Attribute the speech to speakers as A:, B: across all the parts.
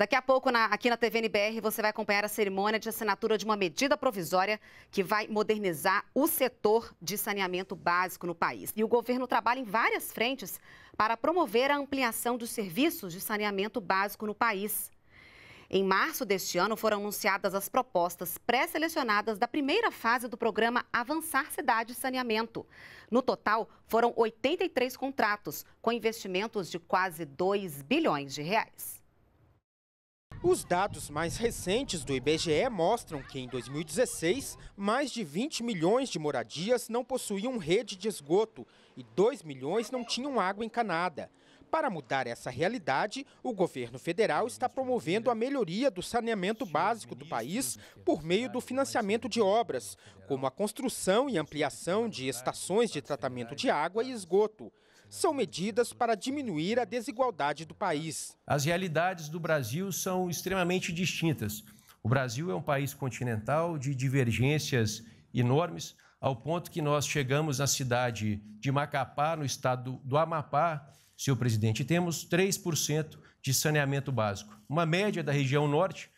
A: Daqui a pouco, na, aqui na TVNBR, você vai acompanhar a cerimônia de assinatura de uma medida provisória que vai modernizar o setor de saneamento básico no país. E o governo trabalha em várias frentes para promover a ampliação dos serviços de saneamento básico no país. Em março deste ano, foram anunciadas as propostas pré-selecionadas da primeira fase do programa Avançar Cidade Saneamento. No total, foram 83 contratos, com investimentos de quase 2 bilhões de reais.
B: Os dados mais recentes do IBGE mostram que em 2016, mais de 20 milhões de moradias não possuíam rede de esgoto e 2 milhões não tinham água encanada. Para mudar essa realidade, o governo federal está promovendo a melhoria do saneamento básico do país por meio do financiamento de obras, como a construção e ampliação de estações de tratamento de água e esgoto são medidas para diminuir a desigualdade do país.
C: As realidades do Brasil são extremamente distintas. O Brasil é um país continental de divergências enormes, ao ponto que nós chegamos na cidade de Macapá, no estado do Amapá, senhor presidente, temos 3% de saneamento básico, uma média da região norte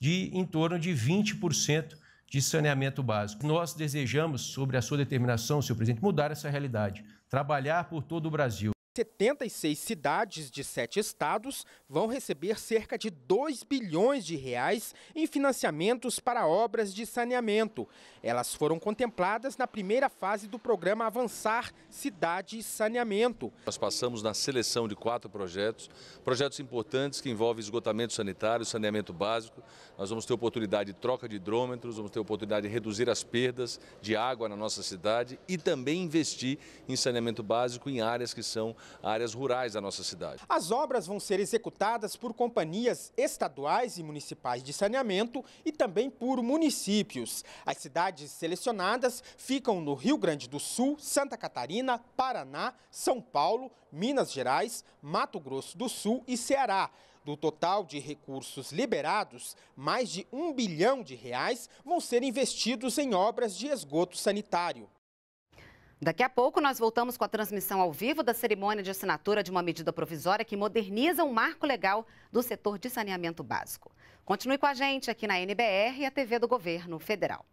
C: de em torno de 20% de saneamento básico. Nós desejamos, sobre a sua determinação, senhor presidente,
B: mudar essa realidade, trabalhar por todo o Brasil. 76 cidades de sete estados vão receber cerca de 2 bilhões de reais em financiamentos para obras de saneamento. Elas foram contempladas na primeira fase do programa Avançar Cidade e Saneamento.
D: Nós passamos na seleção de quatro projetos, projetos importantes que envolvem esgotamento sanitário, saneamento básico. Nós vamos ter oportunidade de troca de hidrômetros, vamos ter oportunidade de reduzir as perdas de água na nossa cidade e também investir em saneamento básico em áreas que são áreas rurais da nossa cidade.
B: As obras vão ser executadas por companhias estaduais e municipais de saneamento e também por municípios. As cidades selecionadas ficam no Rio Grande do Sul, Santa Catarina, Paraná, São Paulo, Minas Gerais, Mato Grosso do Sul e Ceará. Do total de recursos liberados, mais de um bilhão de
A: reais vão ser investidos em obras de esgoto sanitário. Daqui a pouco nós voltamos com a transmissão ao vivo da cerimônia de assinatura de uma medida provisória que moderniza o um marco legal do setor de saneamento básico. Continue com a gente aqui na NBR e a TV do Governo Federal.